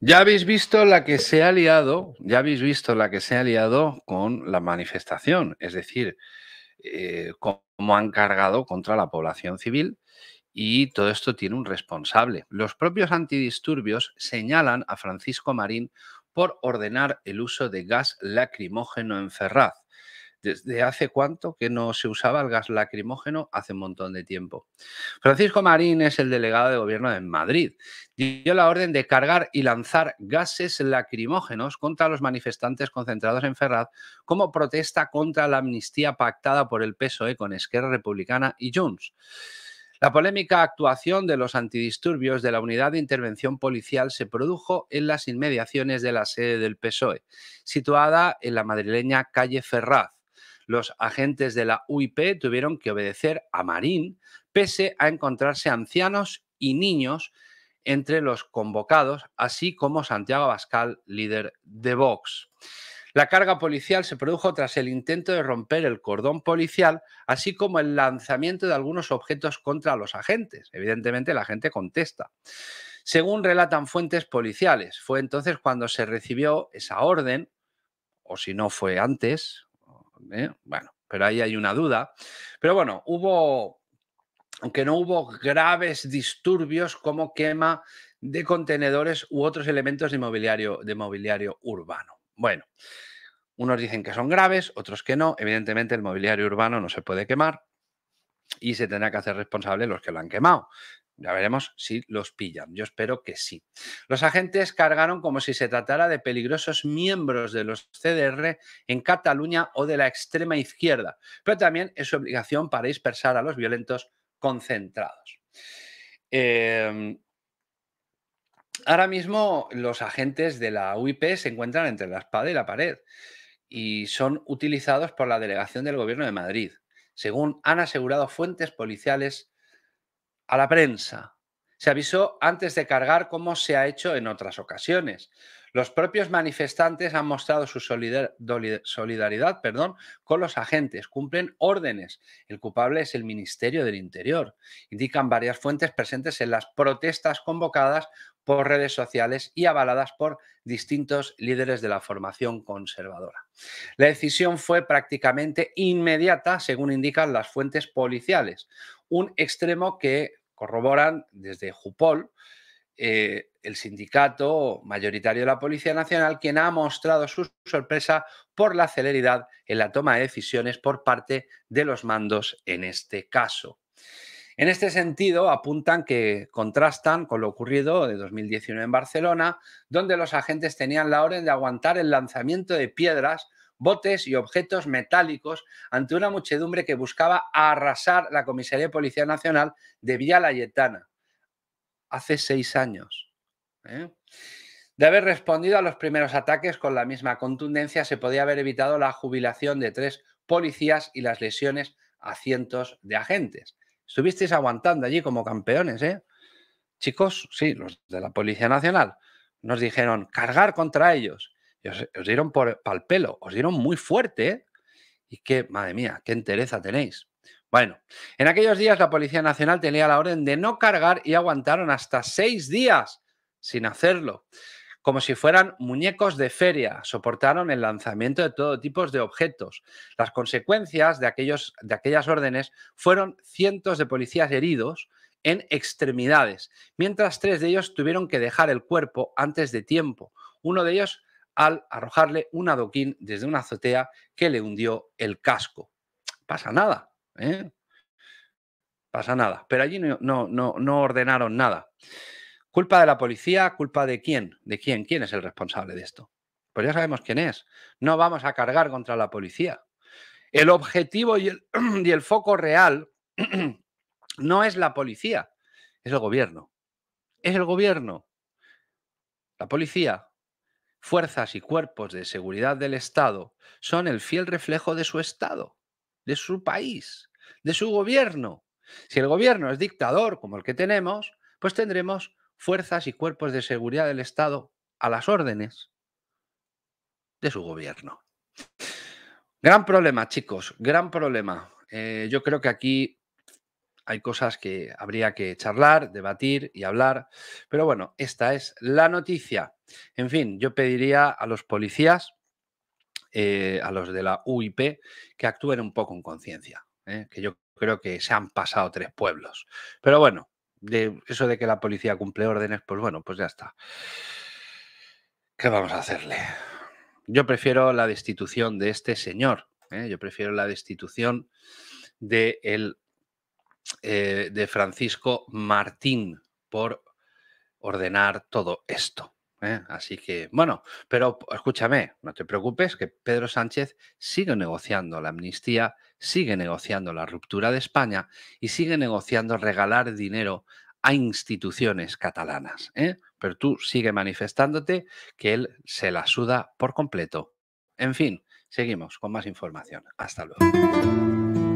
Ya habéis visto la que se ha liado, ya habéis visto la que se ha liado con la manifestación, es decir, como eh, cómo han cargado contra la población civil y todo esto tiene un responsable. Los propios antidisturbios señalan a Francisco Marín por ordenar el uso de gas lacrimógeno en Ferraz. ¿Desde hace cuánto que no se usaba el gas lacrimógeno? Hace un montón de tiempo. Francisco Marín es el delegado de gobierno de Madrid. Dio la orden de cargar y lanzar gases lacrimógenos contra los manifestantes concentrados en Ferraz como protesta contra la amnistía pactada por el PSOE con Esquerra Republicana y Junts. La polémica actuación de los antidisturbios de la unidad de intervención policial se produjo en las inmediaciones de la sede del PSOE, situada en la madrileña calle Ferraz los agentes de la UIP tuvieron que obedecer a Marín, pese a encontrarse ancianos y niños entre los convocados, así como Santiago bascal líder de Vox. La carga policial se produjo tras el intento de romper el cordón policial, así como el lanzamiento de algunos objetos contra los agentes. Evidentemente la gente contesta. Según relatan fuentes policiales, fue entonces cuando se recibió esa orden, o si no fue antes, ¿eh? Bueno, pero ahí hay una duda. Pero bueno, hubo, aunque no hubo graves disturbios como quema de contenedores u otros elementos de de mobiliario urbano. Bueno, unos dicen que son graves, otros que no. Evidentemente el mobiliario urbano no se puede quemar, y se tendrá que hacer responsable los que lo han quemado. Ya veremos si los pillan. Yo espero que sí. Los agentes cargaron como si se tratara de peligrosos miembros de los CDR en Cataluña o de la extrema izquierda, pero también es su obligación para dispersar a los violentos concentrados. Em, ahora mismo los agentes de la UIP se encuentran entre la espada y la pared y son utilizados por la delegación del Gobierno de Madrid. Según han asegurado fuentes policiales, a la prensa, se avisó antes de cargar como se ha hecho en otras ocasiones. Los propios manifestantes han mostrado su solidaridad perdón, con los agentes, cumplen órdenes. El culpable es el Ministerio del Interior, indican varias fuentes presentes en las protestas convocadas por redes sociales y avaladas por distintos líderes de la formación conservadora. La decisión fue prácticamente inmediata, según indican las fuentes policiales, un extremo que corroboran desde Jupol, eh, el sindicato mayoritario de la Policía Nacional, quien ha mostrado su sorpresa por la celeridad en la toma de decisiones por parte de los mandos en este caso. En este sentido, apuntan que contrastan con lo ocurrido de 2019 en Barcelona, donde los agentes tenían la orden de aguantar el lanzamiento de piedras botes y objetos metálicos ante una muchedumbre que buscaba arrasar la Comisaría de Policía Nacional de Vía Layetana hace seis años. ¿eh? De haber respondido a los primeros ataques con la misma contundencia, se podía haber evitado la jubilación de tres policías y las lesiones a cientos de agentes. Estuvisteis aguantando allí como campeones, ¿eh? Chicos, sí, los de la Policía Nacional nos dijeron cargar contra ellos os, dieron por el pelo, os dieron muy fuerte. Y qué, madre mía, qué entereza tenéis. Bueno, en aquellos días la Policía Nacional tenía la orden de no cargar y aguantaron hasta seis días sin hacerlo, como si fueran muñecos de feria. Soportaron el lanzamiento de todo tipo de objetos. Las consecuencias de, aquellos, de aquellas órdenes fueron cientos de policías heridos en extremidades, mientras tres de ellos tuvieron que dejar el cuerpo antes de tiempo. Uno de ellos al arrojarle un adoquín desde una azotea que le hundió el casco. Pasa nada, ¿eh? Pasa nada. Pero allí no, no, no, ordenaron nada. ¿Culpa de la policía? ¿Culpa de quién? ¿De quién? ¿Quién es el responsable de esto? Pues ya sabemos quién es. No vamos a cargar contra la policía. El objetivo y el foco real no es la policía, es el gobierno. Es el gobierno. La policía fuerzas y cuerpos de seguridad del Estado son el fiel reflejo de su Estado, de su país, de su gobierno. Si el gobierno es dictador como el que tenemos, pues tendremos fuerzas y cuerpos de seguridad del Estado a las órdenes de su gobierno. Gran problema, chicos, gran problema. Eh, yo creo que aquí hay cosas que habría que charlar, debatir y hablar. Pero bueno, esta es la noticia. En fin, yo pediría a los policías, eh, a los de la UIP, que actúen un poco en conciencia, ¿eh? que yo creo que se han pasado tres pueblos. Pero bueno, de eso de que la policía cumple órdenes, pues bueno, pues ya está. ¿Qué vamos a hacerle? Yo prefiero la destitución de este señor. ¿eh? Yo prefiero la destitución de de eh, de Francisco Martín por ordenar todo esto. ¿eh? Así que, bueno, pero escúchame, no te preocupes que Pedro Sánchez sigue negociando la amnistía, sigue negociando la ruptura de España y sigue negociando regalar dinero a instituciones catalanas. ¿eh? Pero tú sigue manifestándote que él se la suda por completo. En fin, seguimos con más información. Hasta luego.